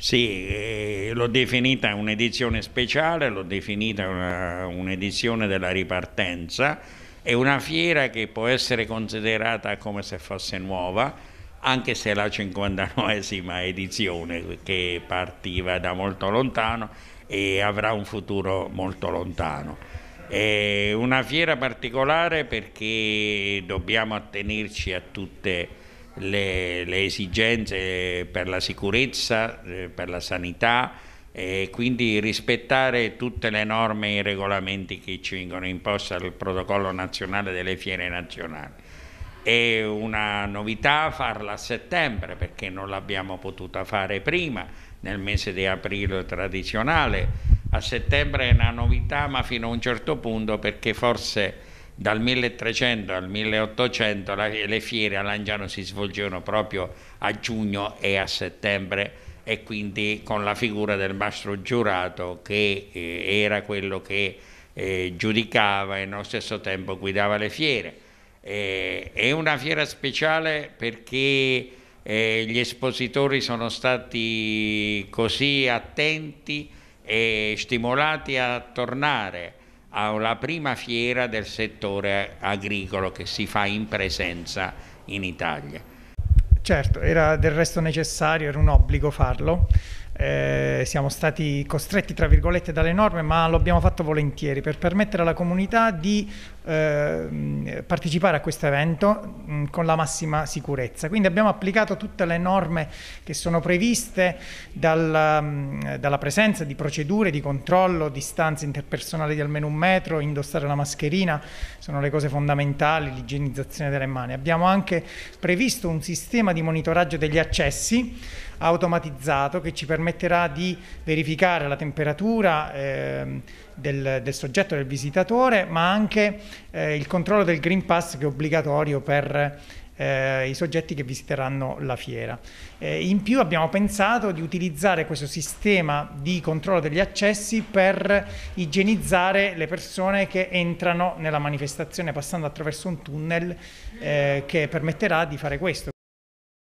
Sì, eh, l'ho definita un'edizione speciale, l'ho definita un'edizione della ripartenza, è una fiera che può essere considerata come se fosse nuova, anche se è la 59esima edizione che partiva da molto lontano e avrà un futuro molto lontano. È una fiera particolare perché dobbiamo attenerci a tutte le le, le esigenze per la sicurezza, eh, per la sanità e quindi rispettare tutte le norme e i regolamenti che ci vengono imposti dal protocollo nazionale delle fiere nazionali. È una novità farla a settembre perché non l'abbiamo potuta fare prima, nel mese di aprile tradizionale. A settembre è una novità ma fino a un certo punto perché forse dal 1300 al 1800 la, le fiere a Langiano si svolgevano proprio a giugno e a settembre e quindi con la figura del mastro giurato che eh, era quello che eh, giudicava e nello stesso tempo guidava le fiere. Eh, è una fiera speciale perché eh, gli espositori sono stati così attenti e stimolati a tornare alla prima fiera del settore agricolo che si fa in presenza in Italia. Certo, era del resto necessario, era un obbligo farlo. Eh, siamo stati costretti, tra virgolette, dalle norme, ma lo abbiamo fatto volentieri per permettere alla comunità di eh, partecipare a questo evento mh, mm, con la massima sicurezza. Quindi abbiamo applicato tutte le norme che sono previste dal, mh, mm, dalla presenza di procedure di controllo, distanze interpersonali di almeno un metro, indossare la mascherina, sono le cose fondamentali, l'igienizzazione delle mani. Abbiamo anche previsto un sistema di monitoraggio degli accessi automatizzato che ci permetterà di verificare la temperatura eh, del, del soggetto, del visitatore, ma anche eh, il controllo del Green Pass che è obbligatorio per eh, i soggetti che visiteranno la fiera. Eh, in più abbiamo pensato di utilizzare questo sistema di controllo degli accessi per igienizzare le persone che entrano nella manifestazione passando attraverso un tunnel eh, che permetterà di fare questo.